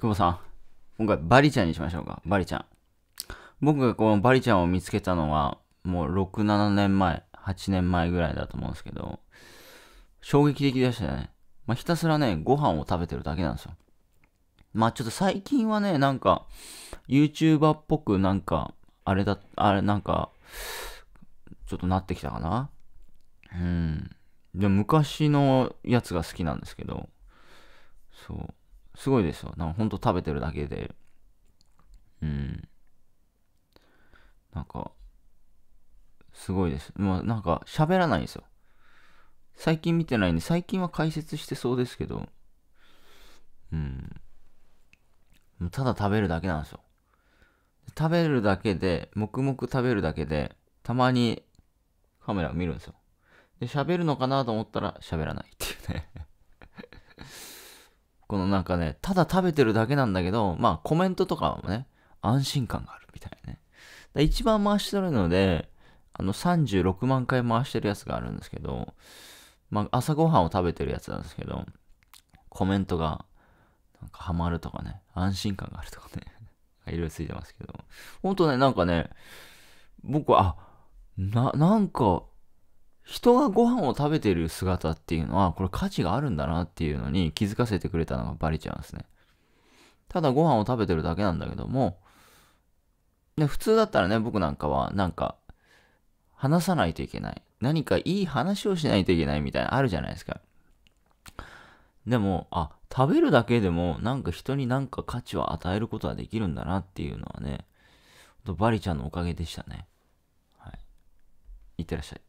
久保さん、今回バリちゃんにしましょうか。バリちゃん。僕がこのバリちゃんを見つけたのは、もう6、7年前、8年前ぐらいだと思うんですけど、衝撃的でしたね。まあ、ひたすらね、ご飯を食べてるだけなんですよ。まあちょっと最近はね、なんか、YouTuber っぽくなんか、あれだ、あれなんか、ちょっとなってきたかな。うん。で昔のやつが好きなんですけど、そう。すごいですよ。なんかほんと食べてるだけで。うん。なんか、すごいです。まあなんか喋らないんですよ。最近見てないんで、最近は解説してそうですけど、うん。ただ食べるだけなんですよ。食べるだけで、黙々食べるだけで、たまにカメラを見るんですよ。で、喋るのかなと思ったら喋らないっていうねなんかね、ただ食べてるだけなんだけど、まあコメントとかもね、安心感があるみたいなね。一番回してるので、あの36万回回してるやつがあるんですけど、まあ朝ごはんを食べてるやつなんですけど、コメントがなんかハマるとかね、安心感があるとかね、いろいろついてますけど、ほんとね、なんかね、僕は、あ、な、なんか、人がご飯を食べてる姿っていうのは、これ価値があるんだなっていうのに気づかせてくれたのがバレちゃうんですね。ただご飯を食べてるだけなんだけども、で普通だったらね、僕なんかは、なんか、話さないといけない。何かいい話をしないといけないみたいな、あるじゃないですか。でも、あ、食べるだけでも、なんか人になんか価値を与えることはできるんだなっていうのはね、バリちゃんのおかげでしたね。はい。いってらっしゃい。